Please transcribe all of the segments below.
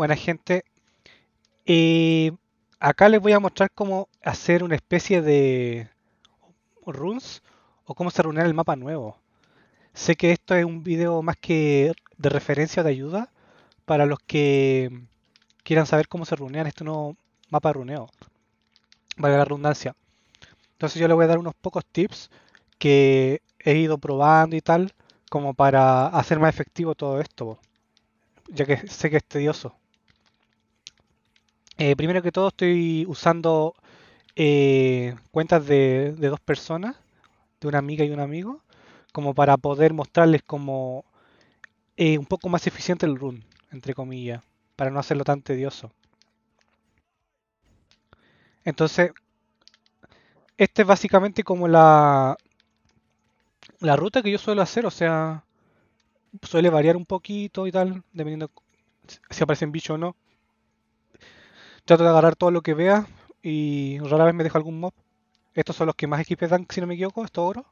Buena gente. Eh, acá les voy a mostrar cómo hacer una especie de runes o cómo se runear el mapa nuevo. Sé que esto es un video más que de referencia o de ayuda para los que quieran saber cómo se runean este nuevo mapa de runeo. vale la redundancia. Entonces yo les voy a dar unos pocos tips que he ido probando y tal como para hacer más efectivo todo esto, ya que sé que es tedioso. Eh, primero que todo estoy usando eh, cuentas de, dos personas, de una amiga y un amigo, como para poder mostrarles como eh, un poco más eficiente el run, entre comillas, para no hacerlo tan tedioso. Entonces, este es básicamente como la, la ruta que yo suelo hacer, o sea, suele variar un poquito y tal, dependiendo si aparecen bichos o no. Trato de agarrar todo lo que vea y rara vez me dejo algún mob. Estos son los que más equipes dan, si no me equivoco, esto oro.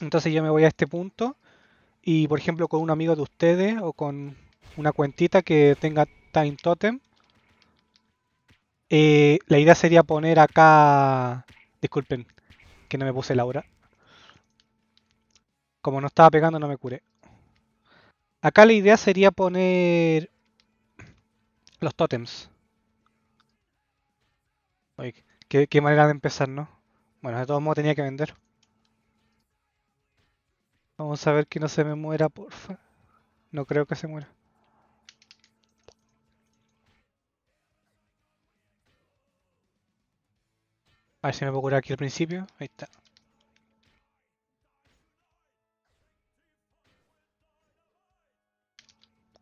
Entonces yo me voy a este punto y, por ejemplo, con un amigo de ustedes o con una cuentita que tenga Time Totem, eh, la idea sería poner acá... Disculpen, que no me puse la hora. Como no estaba pegando, no me curé. Acá la idea sería poner los tótems. Oye, qué, manera de empezar, ¿no? Bueno, de todos modos tenía que vender. Vamos a ver que no se me muera, porfa. No creo que se muera. A ver si me puedo curar aquí al principio. Ahí está.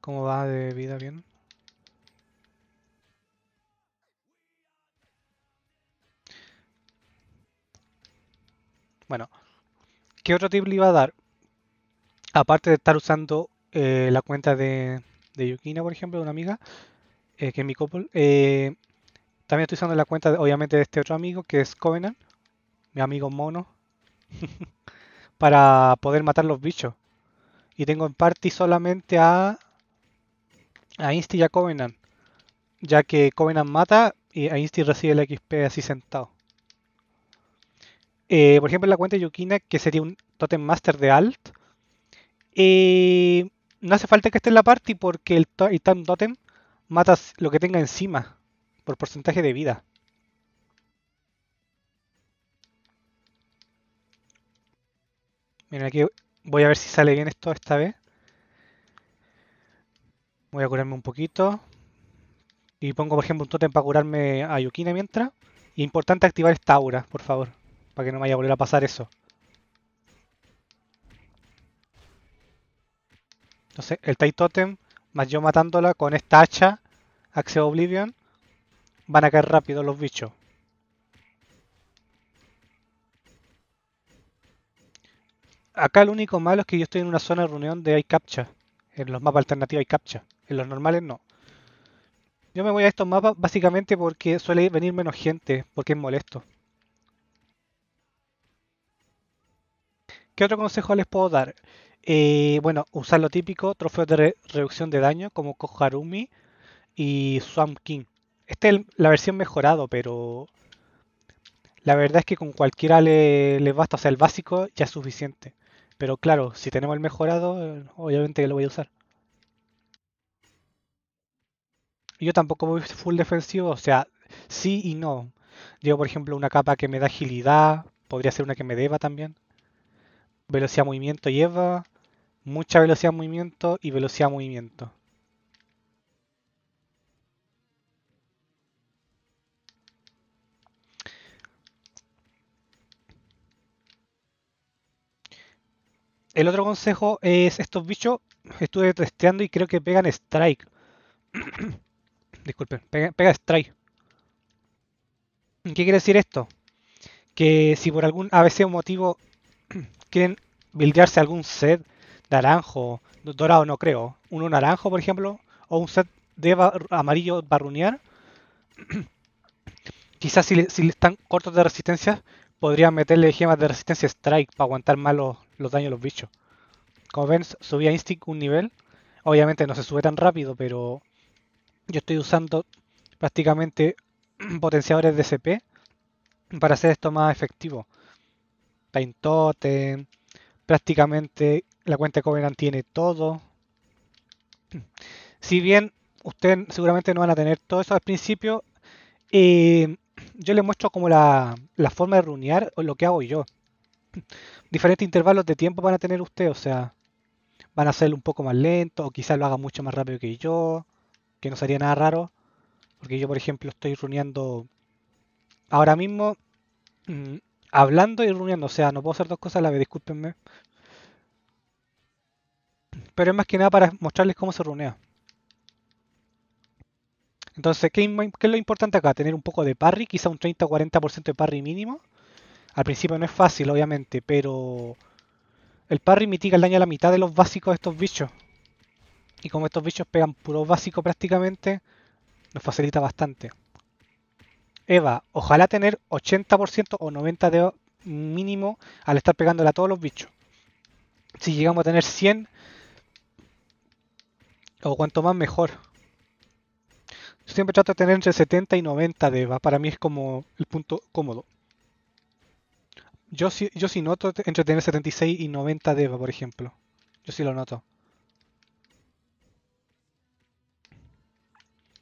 ¿Cómo va de vida? Bien. Bueno, ¿qué otro tip le iba a dar? Aparte de estar usando eh, la cuenta de, Yukina, por ejemplo, de una amiga, eh, que es mi couple, eh, también estoy usando la cuenta, obviamente, de este otro amigo, que es Covenant, mi amigo mono, para poder matar los bichos. Y tengo en party solamente a, a Insti y a Covenant, ya que Covenant mata y a Insti recibe el XP así sentado. Eh, por ejemplo, la cuenta de Yukina, que sería un totem master de alt, eh, no hace falta que esté en la party porque el, to totem mata lo que tenga encima por porcentaje de vida. Miren, aquí voy a ver si sale bien esto esta vez. Voy a curarme un poquito. Y pongo, por ejemplo, un totem para curarme a Yukina mientras. importante activar esta aura, por favor. Para que no me vaya a volver a pasar eso. Entonces, el tight Totem, más yo matándola con esta hacha, Axeo Oblivion, van a caer rápido los bichos. Acá lo único malo es que yo estoy en una zona de reunión de hay captcha. En los mapas alternativos hay captcha. En los normales no. Yo me voy a estos mapas básicamente porque suele venir menos gente, porque es molesto. ¿Qué otro consejo les puedo dar? Eh, bueno, usar lo típico, trofeos de reducción de daño como Koharumi y Swamp King. Esta es la versión mejorado, pero la verdad es que con cualquiera les le basta. O sea, el básico ya es suficiente. Pero claro, si tenemos el mejorado, obviamente que lo voy a usar. Yo tampoco voy full defensivo, o sea, sí y no. Digo, por ejemplo, una capa que me da agilidad, podría ser una que me deba también velocidad movimiento lleva, mucha velocidad movimiento y velocidad movimiento. El otro consejo es estos bichos, estuve testeando y creo que pegan strike. Disculpen, pega, strike. ¿Qué quiere decir esto? Que si por algún a veces un motivo quieren buildearse algún set de naranjo, dorado no creo, uno naranjo por ejemplo, o un set de amarillo barrunear, quizás si, si, están cortos de resistencia, podrían meterle gemas de resistencia strike para aguantar más los, daños de los bichos. Como ven, subí a Instinct un nivel. Obviamente no se sube tan rápido, pero yo estoy usando prácticamente potenciadores de CP para hacer esto más efectivo. Time Prácticamente la cuenta Covenant tiene todo. Si bien ustedes seguramente no van a tener todo eso al principio, eh, yo les muestro como la, forma de runear o lo que hago yo. Diferentes intervalos de tiempo van a tener ustedes, o sea, van a ser un poco más lento o quizás lo haga mucho más rápido que yo, que no sería nada raro, porque yo por ejemplo estoy runeando ahora mismo mm, hablando y runeando, O sea, no puedo hacer dos cosas a la vez, discúlpenme. Pero es más que nada para mostrarles cómo se runea. Entonces, ¿qué, es lo importante acá? Tener un poco de parry, quizá un 30 o 40% de parry mínimo. Al principio no es fácil, obviamente, pero el parry mitiga el daño a la mitad de los básicos de estos bichos. Y como estos bichos pegan puro básico prácticamente, nos facilita bastante. Eva, ojalá tener 80% o 90% de mínimo al estar pegándole a todos los bichos. Si llegamos a tener 100, o cuanto más mejor. siempre trato de tener entre 70 y 90 de Eva. Para mí es como el punto cómodo. Yo sí, yo sí noto entre tener 76 y 90 de Eva, por ejemplo. Yo sí lo noto.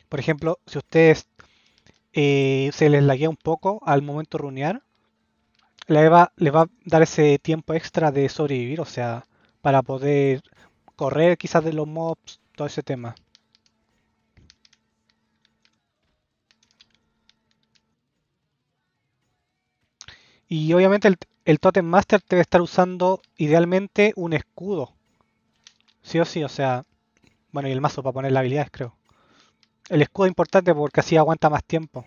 Por ejemplo, si usted eh, se les laguea un poco al momento de runear, le va a dar ese tiempo extra de sobrevivir, o sea, para poder correr quizás de los mobs, todo ese tema. Y obviamente el, el Totem Master debe estar usando idealmente un escudo. Sí o sí, o sea. Bueno, y el mazo para poner las habilidades, creo. El escudo es importante porque así aguanta más tiempo.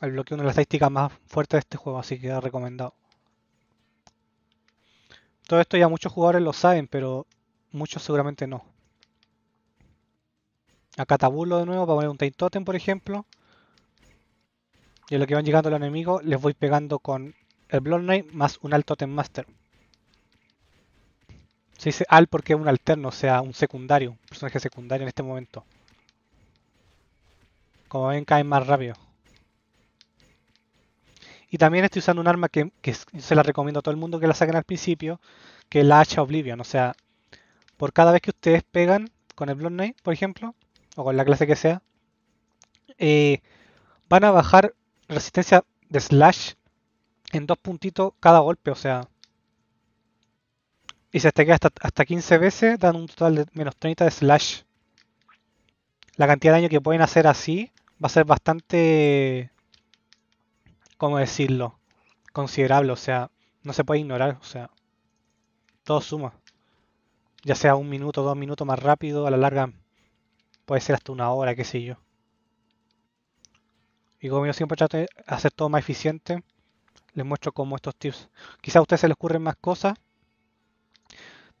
El bloqueo es una de las estadísticas más fuertes de este juego, así que recomendado. Todo esto ya muchos jugadores lo saben, pero muchos seguramente no. Acá tabulo de nuevo para poner un Time Totem, por ejemplo. Y a lo que van llegando los enemigos, les voy pegando con el Blood Knight más un alt Totem Master. Se dice al porque es un alterno, o sea, un secundario, un personaje secundario en este momento. Como ven, cae más rápido. Y también estoy usando un arma que, se la recomiendo a todo el mundo que la saquen al principio, que es la hacha Oblivion. O sea, por cada vez que ustedes pegan con el Blood Knight, por ejemplo, o con la clase que sea, eh, van a bajar resistencia de slash en dos puntitos cada golpe. O sea, y si te hasta, hasta 15 veces, dan un total de menos 30 de slash. La cantidad de daño que pueden hacer así va a ser bastante. ¿Cómo decirlo? Considerable, o sea, no se puede ignorar, o sea, todo suma. Ya sea un minuto, dos minutos más rápido, a la larga puede ser hasta una hora, qué sé yo. Y como yo siempre trato de hacer todo más eficiente, les muestro como estos tips. Quizá a ustedes se les ocurren más cosas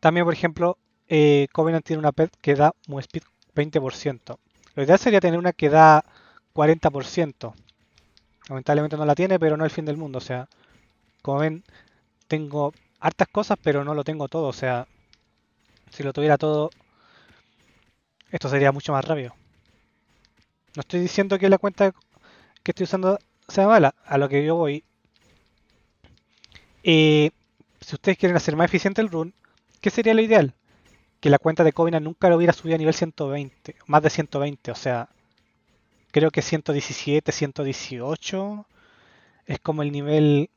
también, por ejemplo, eh, Covenant tiene una pet que da un speed 20%. Lo ideal sería tener una que da 40%. Lamentablemente no la tiene, pero no es el fin del mundo. O sea, como ven, tengo hartas cosas, pero no lo tengo todo. O sea, si lo tuviera todo, esto sería mucho más rápido. No estoy diciendo que la cuenta que estoy usando sea mala, a lo que yo voy. Eh, si ustedes quieren hacer más eficiente el run, ¿Qué sería lo ideal? Que la cuenta de Covenant nunca lo hubiera subido a nivel 120, más de 120, o sea, creo que 117, 118 es como el nivel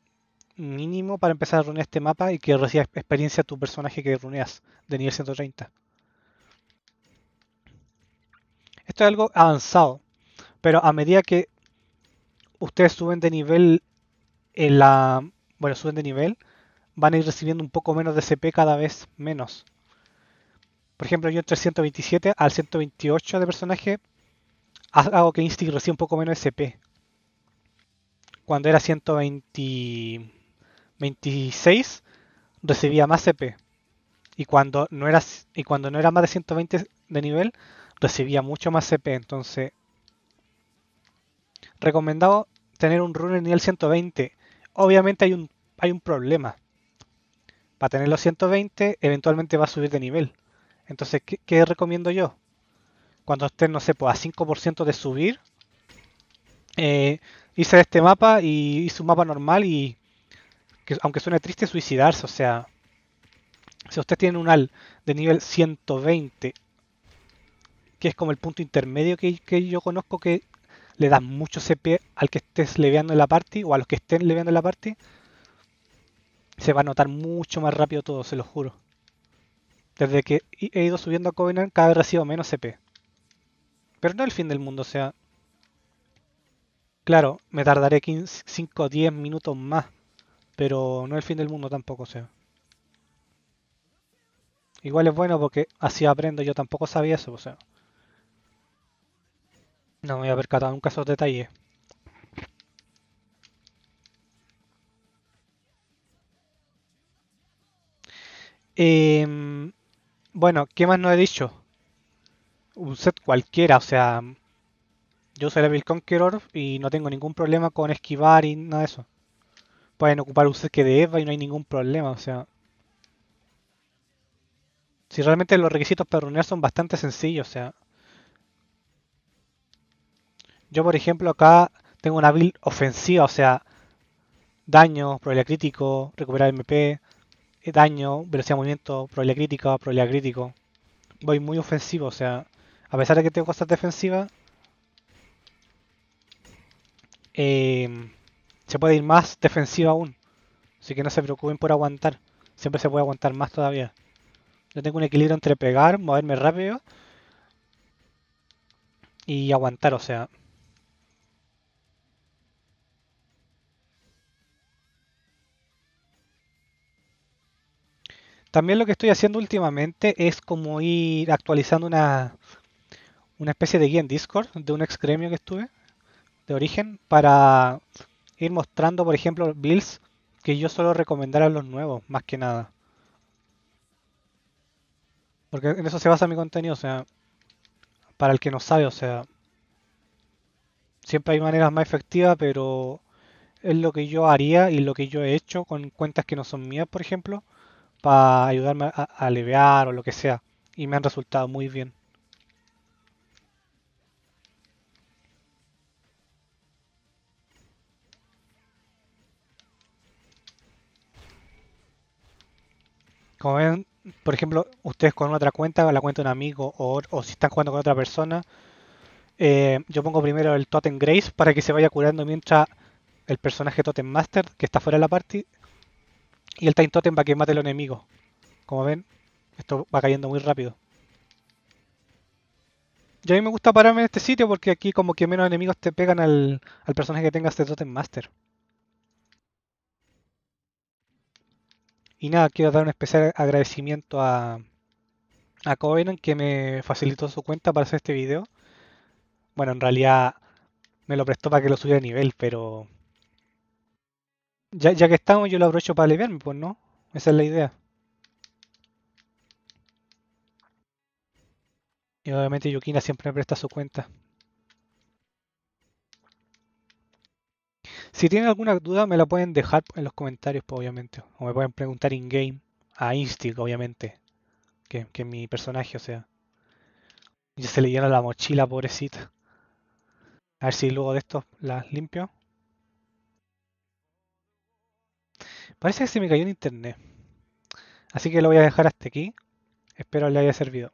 mínimo para empezar a runear este mapa y que reciba experiencia tu personaje que runeas de nivel 130. Esto es algo avanzado, pero a medida que ustedes suben de nivel en la bueno, suben de nivel, van a ir recibiendo un poco menos de CP cada vez menos. Por ejemplo, yo entre 127 al 128 de personaje hago que Instinct reciba un poco menos de CP. Cuando era 126 recibía más CP. Y cuando no era, y cuando no era más de 120 de nivel recibía mucho más CP. Entonces, recomendado tener un runner nivel 120. Obviamente hay un, hay un problema a tener los 120, eventualmente va a subir de nivel. Entonces, ¿qué, recomiendo yo? Cuando usted no sé, pues a 5% de subir, eh, hice este mapa y hice un mapa normal y, que, aunque suene triste, suicidarse. O sea, si usted tiene un AL de nivel 120, que es como el punto intermedio que, yo conozco que le da mucho CP al que estés leveando en la party o a los que estén leveando en la party, se va a notar mucho más rápido todo, se lo juro. Desde que he ido subiendo a Covenant, cada vez recibo menos CP. Pero no el fin del mundo, o sea. Claro, me tardaré 5 o 10 minutos más. Pero no el fin del mundo tampoco, o sea. Igual es bueno porque así aprendo, yo tampoco sabía eso, o sea. No me había percatado nunca esos detalles. Em, bueno, ¿qué más no he dicho? Un set cualquiera, o sea, yo soy level Conqueror y no tengo ningún problema con esquivar y nada de eso. Pueden ocupar un set que de Eva y no hay ningún problema, o sea. Si realmente los requisitos para runear son bastante sencillos, o sea. Yo, por ejemplo, acá tengo una build ofensiva, o sea, daño, probabilidad crítico, recuperar MP, eh, daño, velocidad de movimiento, probabilidad crítica, probabilidad crítico. Voy muy ofensivo, o sea, a pesar de que tengo cosas defensivas, eh, se puede ir más defensiva aún. Así que no se preocupen por aguantar. Siempre se puede aguantar más todavía. Yo tengo un equilibrio entre pegar, moverme rápido y aguantar, o sea, También lo que estoy haciendo últimamente es como ir actualizando una, una especie de guía en Discord de un ex gremio que estuve de origen para ir mostrando, por ejemplo, builds que yo solo recomendar a los nuevos, más que nada. Porque en eso se basa mi contenido, o sea, para el que no sabe, o sea, siempre hay maneras más efectivas, pero es lo que yo haría y lo que yo he hecho con cuentas que no son mías, por ejemplo, para ayudarme a, aliviar o lo que sea. Y me han resultado muy bien. Como ven, por ejemplo, ustedes con otra cuenta, la cuenta de un amigo, o, si están jugando con otra persona, eh, yo pongo primero el Totem Grace para que se vaya curando mientras el personaje Totem Master, que está fuera de la party, y el Time Totem para que mate los enemigos. Como ven, esto va cayendo muy rápido. Y a mí me gusta pararme en este sitio porque aquí como que menos enemigos te pegan al, al personaje que tengas este Totem Master. Y nada, quiero dar un especial agradecimiento a, a Covenant que me facilitó su cuenta para hacer este video. Bueno, en realidad me lo prestó para que lo subiera a nivel, pero ya, que estamos, yo lo aprovecho para aliviarme, pues no. Esa es la idea. Y obviamente Yukina siempre me presta su cuenta. Si tienen alguna duda me la pueden dejar en los comentarios, pues, obviamente. O me pueden preguntar in-game. A Instig, obviamente. Que, que mi personaje, o sea. Ya se le llena la mochila, pobrecita. A ver si luego de esto la limpio. Parece que se me cayó en internet. Así que lo voy a dejar hasta aquí. Espero le haya servido.